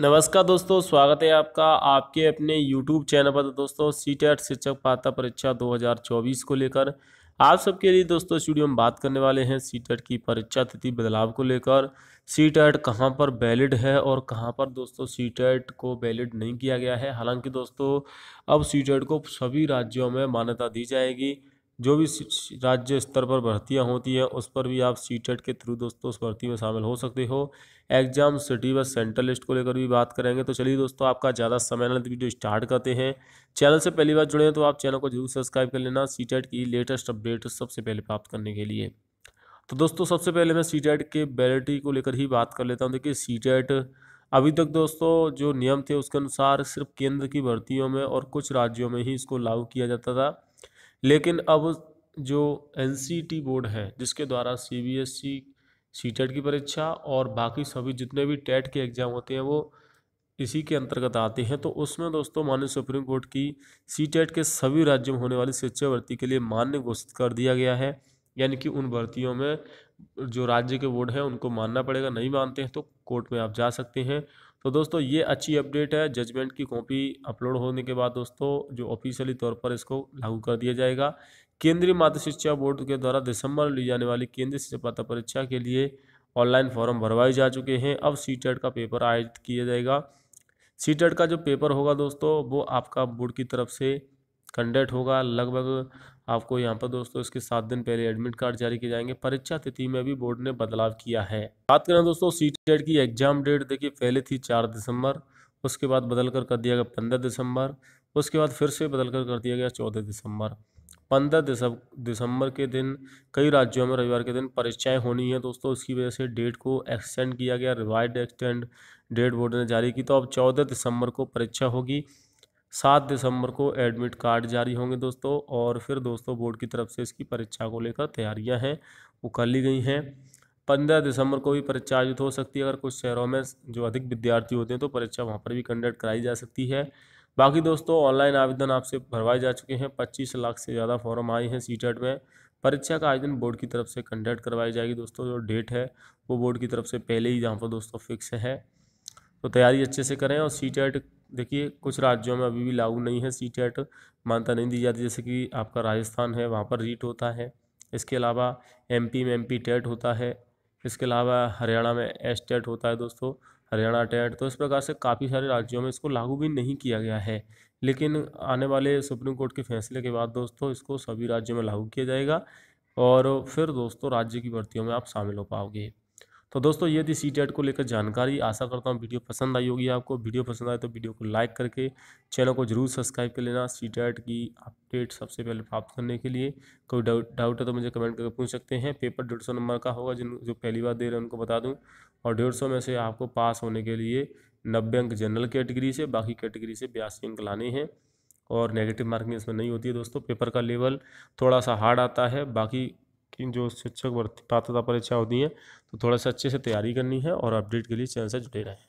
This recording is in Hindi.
नमस्कार दोस्तों स्वागत है आपका आपके अपने यूट्यूब चैनल पर तो दोस्तों सी टेट शिक्षक पात्रता परीक्षा 2024 को लेकर आप सबके लिए दोस्तों स्टूडियो में बात करने वाले हैं सी टेट की परीक्षा तिथि बदलाव को लेकर सी टेट कहाँ पर वैलिड है और कहाँ पर दोस्तों सी टेट को वैलिड नहीं किया गया है हालांकि दोस्तों अब सी टेट को सभी राज्यों में मान्यता दी जाएगी जो भी राज्य स्तर पर भर्तियाँ होती हैं उस पर भी आप सी टेट e के थ्रू दोस्तों उस भर्ती में शामिल हो सकते हो एग्जाम सिटी व सेंट्रल लिस्ट को लेकर भी बात करेंगे तो चलिए दोस्तों आपका ज़्यादा समय ना तो वीडियो स्टार्ट करते हैं चैनल से पहली बार जुड़े हैं तो आप चैनल को जरूर सब्सक्राइब कर लेना सी टेट e की लेटेस्ट अपडेट सबसे पहले प्राप्त करने के लिए तो दोस्तों सबसे पहले मैं सी e के बैलेटी को लेकर ही बात कर लेता हूँ देखिए सी टेट अभी तक दोस्तों जो नियम थे उसके अनुसार सिर्फ केंद्र की भर्तियों में और कुछ राज्यों में ही इसको लागू किया जाता था लेकिन अब जो एन बोर्ड है जिसके द्वारा C B S E C TET की परीक्षा और बाकी सभी जितने भी टेट e के एग्ज़ाम होते हैं वो इसी के अंतर्गत आते हैं तो उसमें दोस्तों मान्य सुप्रीम कोर्ट की सी टेट e के सभी राज्यों में होने वाली शिक्षा भर्ती के लिए मान्य घोषित कर दिया गया है यानी कि उन भर्तियों में जो राज्य के बोर्ड हैं उनको मानना पड़ेगा नहीं मानते हैं तो कोर्ट में आप जा सकते हैं तो दोस्तों ये अच्छी अपडेट है जजमेंट की कॉपी अपलोड होने के बाद दोस्तों जो ऑफिशियली तौर पर इसको लागू कर दिया जाएगा केंद्रीय मातृ शिक्षा बोर्ड के द्वारा दिसंबर में ली जाने वाली केंद्रीय शिक्षा परीक्षा के लिए ऑनलाइन फॉर्म भरवाए जा चुके हैं अब सी e का पेपर आयोजित किया जाएगा सी e का जो पेपर होगा दोस्तों वो आपका बोर्ड की तरफ से कंडक्ट होगा लगभग आपको यहाँ पर दोस्तों इसके सात दिन पहले एडमिट कार्ड जारी किए जाएंगे परीक्षा तिथि में भी बोर्ड ने बदलाव किया है बात करें दोस्तों सी की एग्जाम डेट देखिए पहले थी चार दिसंबर उसके बाद बदल कर कर दिया गया पंद्रह दिसंबर उसके बाद फिर से बदल कर कर दिया गया चौदह दिसंबर पंद्रह दिसंबर के दिन कई राज्यों में रविवार के दिन परीक्षाएं होनी है दोस्तों इसकी वजह से डेट को एक्सटेंड किया गया रिवाइड एक्सटेंड डेट बोर्ड ने जारी की तो अब चौदह दिसंबर को परीक्षा होगी सात दिसंबर को एडमिट कार्ड जारी होंगे दोस्तों और फिर दोस्तों बोर्ड की तरफ से इसकी परीक्षा को लेकर तैयारियां हैं वो कर ली गई हैं पंद्रह दिसंबर को भी परीक्षा आयोजित हो सकती है अगर कुछ शहरों में जो अधिक विद्यार्थी होते हैं तो परीक्षा वहाँ पर भी कंडक्ट कराई जा सकती है बाकी दोस्तों ऑनलाइन आवेदन आपसे भरवाए जा चुके हैं पच्चीस लाख से ज़्यादा फॉर्म आए हैं सी e में परीक्षा का आयोजन बोर्ड की तरफ से कंडक्ट करवाई जाएगी दोस्तों जो डेट है वो बोर्ड की तरफ से पहले ही जहाँ पर दोस्तों फिक्स है तो तैयारी अच्छे से करें और सी देखिए कुछ राज्यों में अभी भी लागू नहीं है सी टेट मान्यता नहीं दी जाती जैसे कि आपका राजस्थान है वहाँ पर रीट होता है इसके अलावा एमपी में एमपी टेट होता है इसके अलावा हरियाणा में एस टेट होता है दोस्तों हरियाणा टेट तो इस प्रकार से काफ़ी सारे राज्यों में इसको लागू भी नहीं किया गया है लेकिन आने वाले सुप्रीम कोर्ट के फैसले के बाद दोस्तों इसको सभी राज्यों में लागू किया जाएगा और फिर दोस्तों राज्य की भर्तियों में आप शामिल हो पाओगे तो दोस्तों ये थी सी को लेकर जानकारी आशा करता हूँ वीडियो पसंद आई होगी आपको वीडियो पसंद आए तो वीडियो को लाइक करके चैनल को जरूर सब्सक्राइब कर लेना सी की अपडेट सबसे पहले प्राप्त करने के लिए कोई डाउट डाउट है तो मुझे कमेंट करके पूछ सकते हैं पेपर डेढ़ सौ नंबर का होगा जिन जो पहली बार दे रहे हैं उनको बता दूँ और डेढ़ सौ में से आपको पास होने के लिए नब्बे अंक जनरल कैटेगरी से बाकी कैटेगरी से बयासी अंक लाने हैं और नेगेटिव मार्किंग इसमें नहीं होती है दोस्तों पेपर का लेवल थोड़ा सा हार्ड आता है बाकी कि जो शिक्षक भर्ती पात्रता परीक्षा होती है तो थोड़ा सा अच्छे से तैयारी करनी है और अपडेट के लिए चैनल से जुड़े रहें